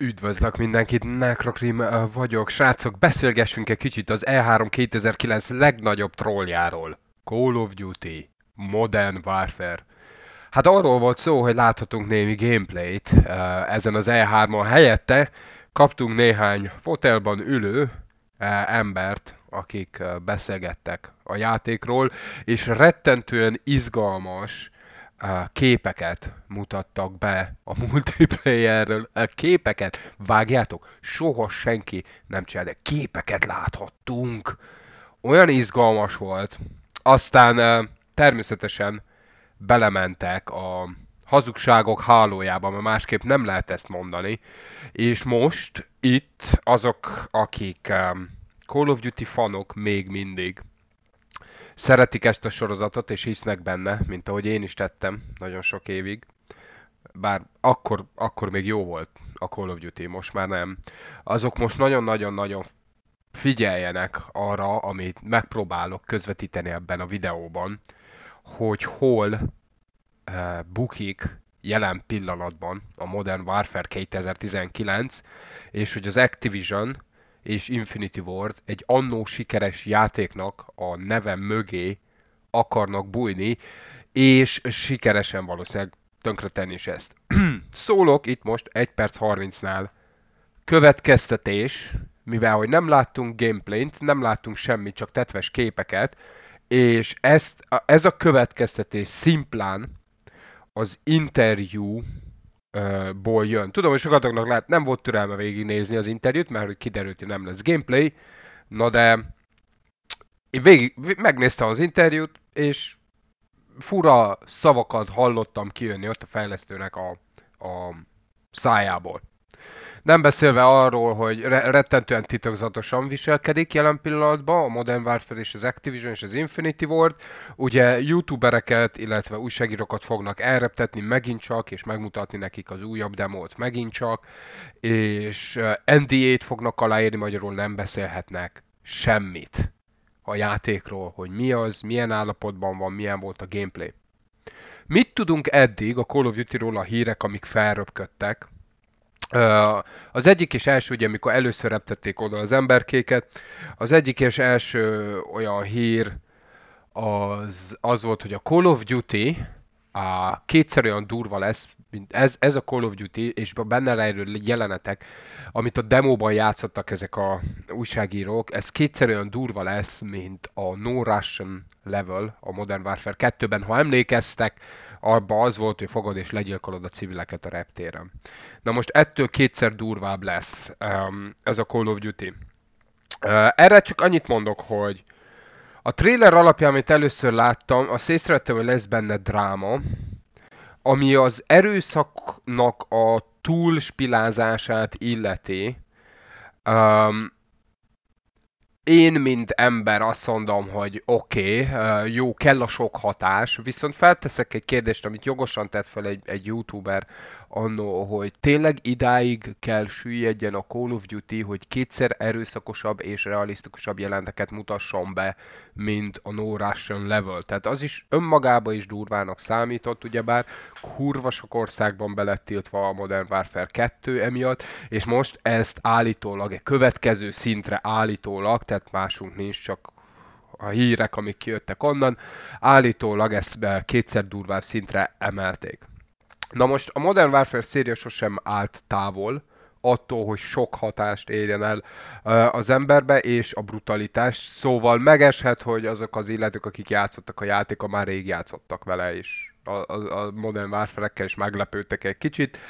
Üdvözlök mindenkit, Nekrokrim vagyok. Srácok, beszélgessünk egy kicsit az E3 2009 legnagyobb trolljáról. Call of Duty, Modern Warfare. Hát arról volt szó, hogy láthatunk némi gameplayt ezen az E3-on helyette. Kaptunk néhány fotelban ülő embert, akik beszélgettek a játékról, és rettentően izgalmas, képeket mutattak be a multiplayerről, képeket vágjátok, soha senki nem csinál, de képeket láthattunk. Olyan izgalmas volt. Aztán természetesen belementek a hazugságok hálójába, mert másképp nem lehet ezt mondani. És most itt azok, akik Call of Duty fanok még mindig, szeretik ezt a sorozatot, és hisznek benne, mint ahogy én is tettem nagyon sok évig. Bár akkor, akkor még jó volt a Call of Duty, most már nem. Azok most nagyon-nagyon-nagyon figyeljenek arra, amit megpróbálok közvetíteni ebben a videóban, hogy hol eh, bukik jelen pillanatban a Modern Warfare 2019, és hogy az Activision és Infinity Ward egy annó sikeres játéknak a neve mögé akarnak bújni, és sikeresen valószínűleg tönkretenni is ezt. Szólok itt most 1 perc 30-nál. Következtetés, mivel hogy nem láttunk gameplayt, nem láttunk semmit, csak tetves képeket, és ezt, ez a következtetés szimplán az interjú ból jön. Tudom, hogy sokatoknak lehet, nem volt türelme végignézni az interjút, mert kiderült, hogy nem lesz gameplay, na de én végig, megnéztem az interjút, és fura szavakat hallottam kijönni ott a fejlesztőnek a, a szájából. Nem beszélve arról, hogy re- rettentően titokzatosan viselkedik jelen pillanatban a Modern Warfare és az Activision és az Infinity Ward. Ugye youtubereket, illetve újságírókat fognak elreptetni megint csak, és megmutatni nekik az újabb demót megint csak, és eh, NDA-t fognak aláírni, magyarul nem beszélhetnek semmit a játékról, hogy mi az, milyen állapotban van, milyen volt a gameplay. Mit tudunk eddig a Call of Duty-ról a hírek, amik felröpködtek? Az egyik és első, ugye, amikor először reptették oda az emberkéket, az egyik és első olyan hír az, az volt, hogy a Call of Duty a kétszer olyan durva lesz, mint ez, ez a Call of Duty, és benne lejövő jelenetek, amit a demóban játszottak ezek a újságírók, ez kétszer olyan durva lesz, mint a No Russian Level a Modern Warfare 2-ben. Ha emlékeztek, abba az volt, hogy fogod és legyilkolod a civileket a reptéren. Na most ettől kétszer durvább lesz um, ez a Call of Duty. Uh, erre csak annyit mondok, hogy a trailer alapján, amit először láttam, a észrevettem, hogy lesz benne dráma, ami az erőszaknak a túlspilázását illeti. Um, én, mint ember azt mondom, hogy oké, okay, jó, kell a sok hatás, viszont felteszek egy kérdést, amit jogosan tett fel egy, egy youtuber annó, hogy tényleg idáig kell süllyedjen a Call of Duty, hogy kétszer erőszakosabb és realisztikusabb jelenteket mutasson be, mint a No Russian Level. Tehát az is önmagába is durvának számított, ugyebár kurva sok országban belett tiltva a Modern Warfare 2 emiatt, és most ezt állítólag, egy következő szintre állítólag, tehát másunk nincs, csak a hírek, amik kijöttek onnan, állítólag ezt kétszer durvább szintre emelték. Na most a Modern Warfare széria sosem állt távol attól, hogy sok hatást érjen el az emberbe, és a brutalitás. Szóval megeshet, hogy azok az illetők, akik játszottak a játéka, már rég játszottak vele, is a, a, a Modern Warfare-ekkel is meglepődtek egy kicsit,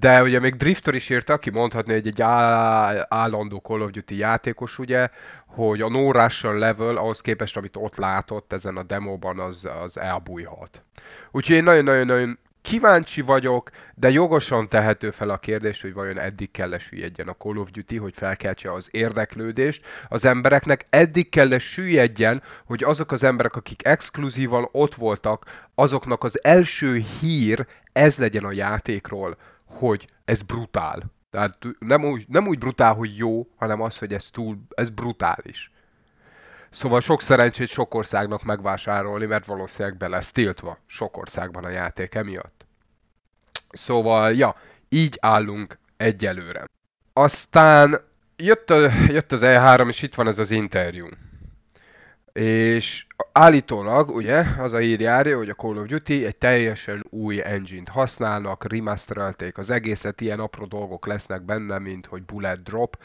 de ugye még Drifter is írta, aki mondhatni, hogy egy állandó Call of Duty játékos, ugye, hogy a no Russian level ahhoz képest, amit ott látott ezen a demóban, az, az elbújhat. Úgyhogy én nagyon-nagyon-nagyon kíváncsi vagyok, de jogosan tehető fel a kérdés, hogy vajon eddig kell süllyedjen a Call of Duty, hogy felkeltse az érdeklődést az embereknek, eddig kell süllyedjen, hogy azok az emberek, akik exkluzívan ott voltak, azoknak az első hír ez legyen a játékról, hogy ez brutál. Tehát nem úgy, nem úgy brutál, hogy jó, hanem az, hogy ez túl, ez brutális. Szóval sok szerencsét sok országnak megvásárolni, mert valószínűleg be lesz tiltva sok országban a játék emiatt. Szóval, ja, így állunk egyelőre. Aztán jött, a, jött az E3, és itt van ez az interjú. És állítólag, ugye, az a hír járja, hogy a Call of Duty egy teljesen új engine-t használnak, remasterelték az egészet, ilyen apró dolgok lesznek benne, mint hogy bullet drop,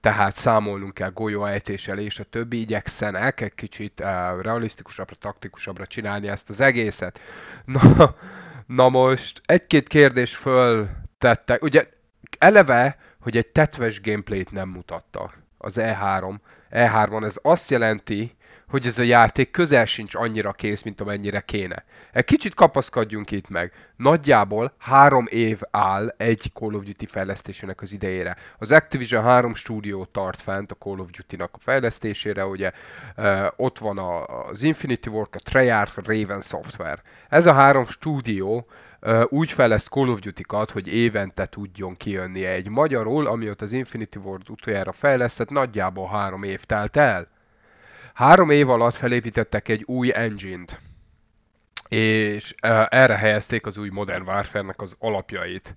tehát számolnunk kell golyóejtéssel és a többi, igyekszenek egy kicsit uh, realisztikusabbra, taktikusabbra csinálni ezt az egészet. Na, Na most egy-két kérdés föltettek. Ugye eleve, hogy egy tetves gameplayt nem mutattak az E3. E3-on ez azt jelenti, hogy ez a játék közel sincs annyira kész, mint amennyire kéne. Egy kicsit kapaszkodjunk itt meg. Nagyjából három év áll egy Call of Duty fejlesztésének az idejére. Az Activision három stúdió tart fent a Call of Duty-nak a fejlesztésére, ugye ott van az Infinity Work, a Treyarch, a Raven Software. Ez a három stúdió úgy fejleszt Call of Duty-kat, hogy évente tudjon kijönnie egy magyarul, amióta az Infinity Ward utoljára fejlesztett, nagyjából három év telt el. Három év alatt felépítettek egy új engine-t, és erre helyezték az új Modern Warfare-nek az alapjait.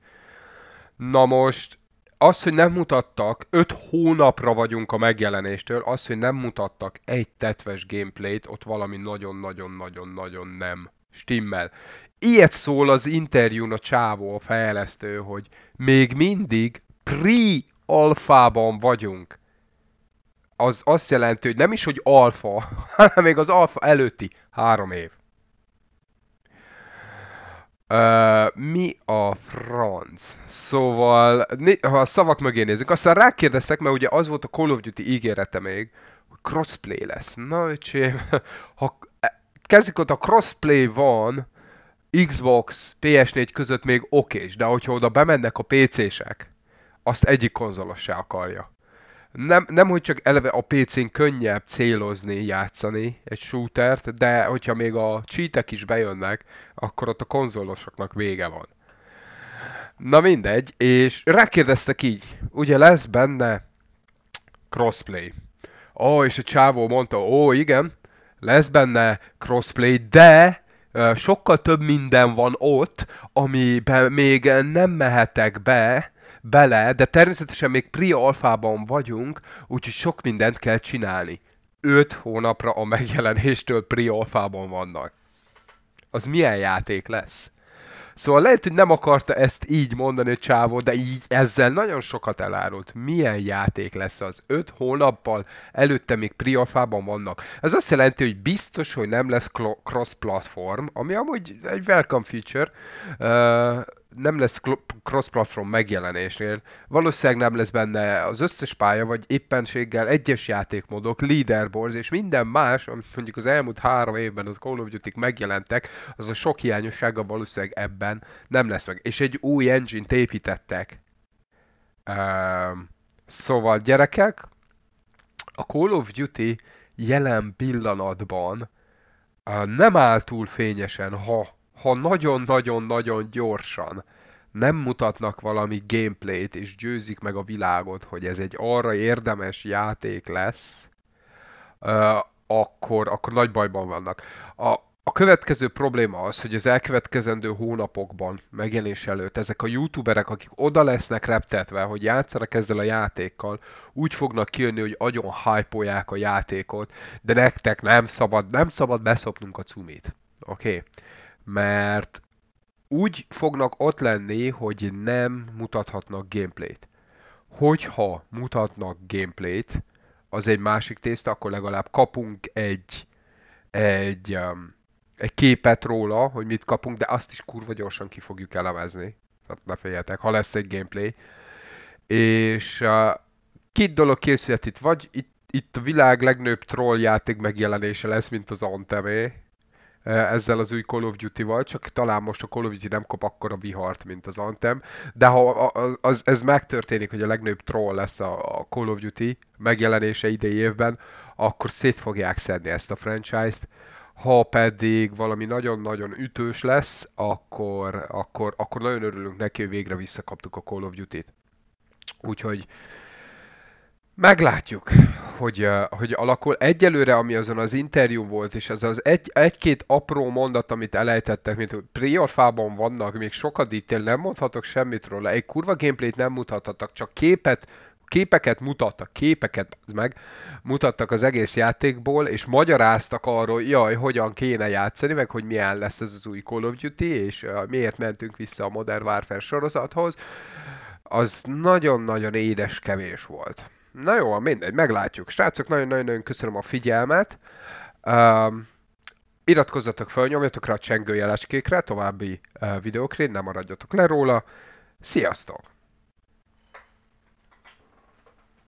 Na most, az, hogy nem mutattak, öt hónapra vagyunk a megjelenéstől, az, hogy nem mutattak egy tetves gameplayt, ott valami nagyon-nagyon-nagyon-nagyon nem stimmel. Ilyet szól az interjún a csávó, a fejlesztő, hogy még mindig pre-alfában vagyunk az azt jelenti, hogy nem is, hogy alfa, hanem még az alfa előtti három év. Uh, mi a franc? Szóval, ha a szavak mögé nézünk, aztán rákérdeztek, mert ugye az volt a Call of Duty ígérete még, hogy crossplay lesz. Na öcsém, ha e, kezdik ott a crossplay van, Xbox, PS4 között még okés, de hogyha oda bemennek a PC-sek, azt egyik konzolossá akarja nem, nem, hogy csak eleve a PC-n könnyebb célozni, játszani egy shootert, de hogyha még a cheatek is bejönnek, akkor ott a konzolosoknak vége van. Na mindegy, és rákérdeztek így, ugye lesz benne crossplay. Ó, oh, és a csávó mondta, ó, oh, igen, lesz benne crossplay, de sokkal több minden van ott, amiben még nem mehetek be, bele, de természetesen még pri alfában vagyunk, úgyhogy sok mindent kell csinálni. 5 hónapra a megjelenéstől pri alfában vannak. Az milyen játék lesz? Szóval lehet, hogy nem akarta ezt így mondani csávó, de így ezzel nagyon sokat elárult. Milyen játék lesz az? 5 hónappal előtte még priafában vannak. Ez azt jelenti, hogy biztos, hogy nem lesz cross-platform, ami amúgy egy welcome feature, nem lesz cross-platform megjelenésnél. Valószínűleg nem lesz benne az összes pálya, vagy éppenséggel egyes játékmódok, leaderboards és minden más, amit mondjuk az elmúlt három évben az Call of duty megjelentek, az a sok hiányossága valószínűleg ebben nem lesz meg. És egy új engine-t építettek. Um, szóval gyerekek, a Call of Duty jelen pillanatban uh, nem áll túl fényesen, ha ha nagyon-nagyon-nagyon gyorsan nem mutatnak valami gameplayt, és győzik meg a világot, hogy ez egy arra érdemes játék lesz, akkor, akkor nagy bajban vannak. A, a következő probléma az, hogy az elkövetkezendő hónapokban megjelenés előtt ezek a youtuberek, akik oda lesznek reptetve, hogy játszanak ezzel a játékkal, úgy fognak kijönni, hogy agyon hype a játékot, de nektek nem szabad, nem szabad beszopnunk a cumit. Oké? Okay? mert úgy fognak ott lenni, hogy nem mutathatnak gameplayt. Hogyha mutatnak gameplayt, az egy másik tészta, akkor legalább kapunk egy, egy, um, egy képet róla, hogy mit kapunk, de azt is kurva gyorsan ki fogjuk elemezni. Tehát ne féljetek, ha lesz egy gameplay. És uh, két dolog készülhet itt, vagy itt, itt a világ legnőbb troll játék megjelenése lesz, mint az Antemé, E, ezzel az új Call of Duty-val, csak talán most a Call of Duty nem kap akkora vihart, mint az Anthem, de ha az, ez megtörténik, hogy a legnagyobb troll lesz a Call of Duty megjelenése idei évben, akkor szét fogják szedni ezt a franchise-t, ha pedig valami nagyon-nagyon ütős lesz, akkor, akkor, akkor nagyon örülünk neki, hogy végre visszakaptuk a Call of Duty-t. Úgyhogy Meglátjuk, hogy, eh, hogy alakul. Egyelőre, ami azon az interjú volt, és az az egy, egy-két apró mondat, amit elejtettek, mint hogy priorfában vannak, még sokat én nem mondhatok semmit róla. Egy kurva gameplayt nem mutathattak, csak képet, képeket mutattak, képeket meg, mutattak az egész játékból, és magyaráztak arról, jaj, hogyan kéne játszani, meg hogy milyen lesz ez az új Call of Duty, és uh, miért mentünk vissza a Modern Warfare sorozathoz, az nagyon-nagyon édes kevés volt. Na jó, mindegy, meglátjuk. Srácok, nagyon-nagyon köszönöm a figyelmet. Um, iratkozzatok fel, nyomjatok rá a csengőjeles további uh, videókra, nem maradjatok le róla. Sziasztok!